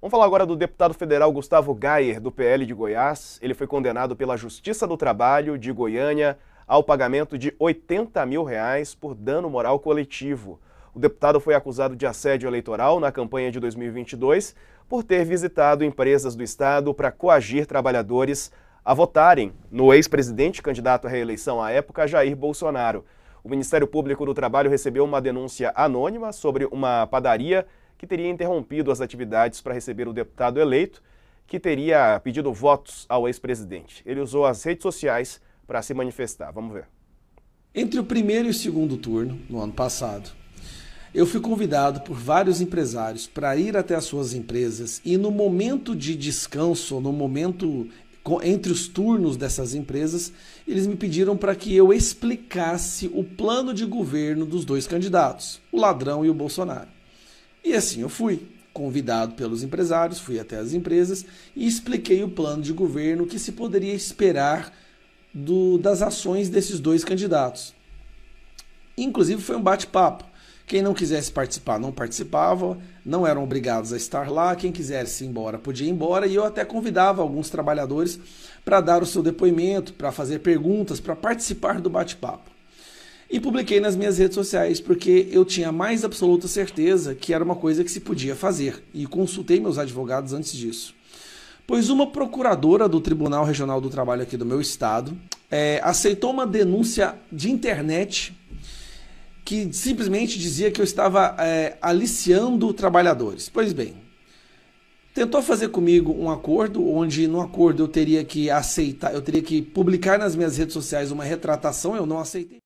Vamos falar agora do deputado federal Gustavo Gayer, do PL de Goiás. Ele foi condenado pela Justiça do Trabalho de Goiânia ao pagamento de 80 mil reais por dano moral coletivo. O deputado foi acusado de assédio eleitoral na campanha de 2022 por ter visitado empresas do Estado para coagir trabalhadores a votarem no ex-presidente candidato à reeleição à época, Jair Bolsonaro. O Ministério Público do Trabalho recebeu uma denúncia anônima sobre uma padaria que teria interrompido as atividades para receber o deputado eleito, que teria pedido votos ao ex-presidente. Ele usou as redes sociais para se manifestar. Vamos ver. Entre o primeiro e o segundo turno, no ano passado, eu fui convidado por vários empresários para ir até as suas empresas e no momento de descanso, no momento entre os turnos dessas empresas, eles me pediram para que eu explicasse o plano de governo dos dois candidatos, o ladrão e o Bolsonaro. E assim eu fui, convidado pelos empresários, fui até as empresas e expliquei o plano de governo que se poderia esperar do, das ações desses dois candidatos. Inclusive foi um bate-papo. Quem não quisesse participar não participava, não eram obrigados a estar lá, quem quisesse ir embora podia ir embora, e eu até convidava alguns trabalhadores para dar o seu depoimento, para fazer perguntas, para participar do bate-papo e publiquei nas minhas redes sociais, porque eu tinha mais absoluta certeza que era uma coisa que se podia fazer e consultei meus advogados antes disso. Pois uma procuradora do Tribunal Regional do Trabalho aqui do meu estado é, aceitou uma denúncia de internet que simplesmente dizia que eu estava é, aliciando trabalhadores. Pois bem, tentou fazer comigo um acordo onde no acordo eu teria que aceitar, eu teria que publicar nas minhas redes sociais uma retratação, eu não aceitei.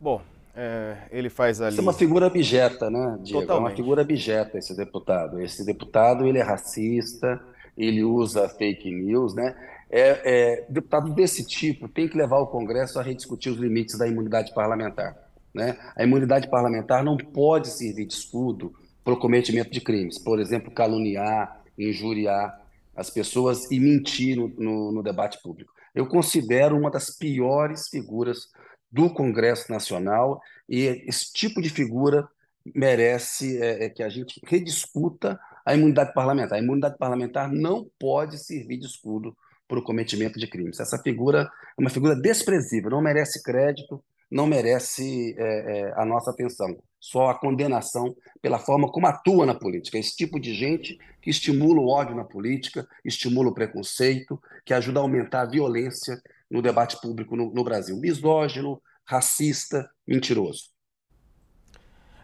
Bom, é, ele faz ali. Isso é uma figura abjeta, né, Diego? Totalmente. É uma figura abjeta esse deputado. Esse deputado ele é racista, ele usa fake news, né? É, é, deputado desse tipo tem que levar o Congresso a rediscutir os limites da imunidade parlamentar. Né? A imunidade parlamentar não pode servir de escudo para o cometimento de crimes, por exemplo, caluniar, injuriar as pessoas e mentir no, no, no debate público. Eu considero uma das piores figuras do Congresso Nacional, e esse tipo de figura merece é, é que a gente rediscuta a imunidade parlamentar. A imunidade parlamentar não pode servir de escudo para o cometimento de crimes. Essa figura é uma figura desprezível, não merece crédito, não merece é, é a nossa atenção. Só a condenação pela forma como atua na política. Esse tipo de gente que estimula o ódio na política, estimula o preconceito, que ajuda a aumentar a violência, no debate público no, no Brasil. Misógino, racista, mentiroso.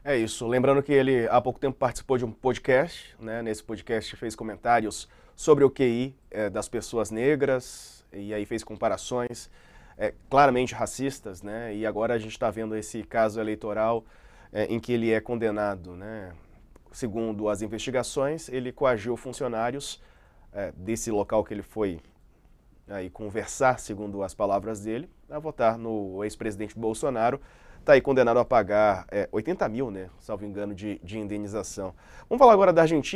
É isso. Lembrando que ele há pouco tempo participou de um podcast, né? Nesse podcast fez comentários sobre o QI é, das pessoas negras e aí fez comparações é, claramente racistas, né? E agora a gente está vendo esse caso eleitoral é, em que ele é condenado, né? Segundo as investigações, ele coagiu funcionários é, desse local que ele foi aí conversar, segundo as palavras dele, a votar no ex-presidente Bolsonaro, está aí condenado a pagar é, 80 mil, né, salvo engano, de, de indenização. Vamos falar agora da Argentina.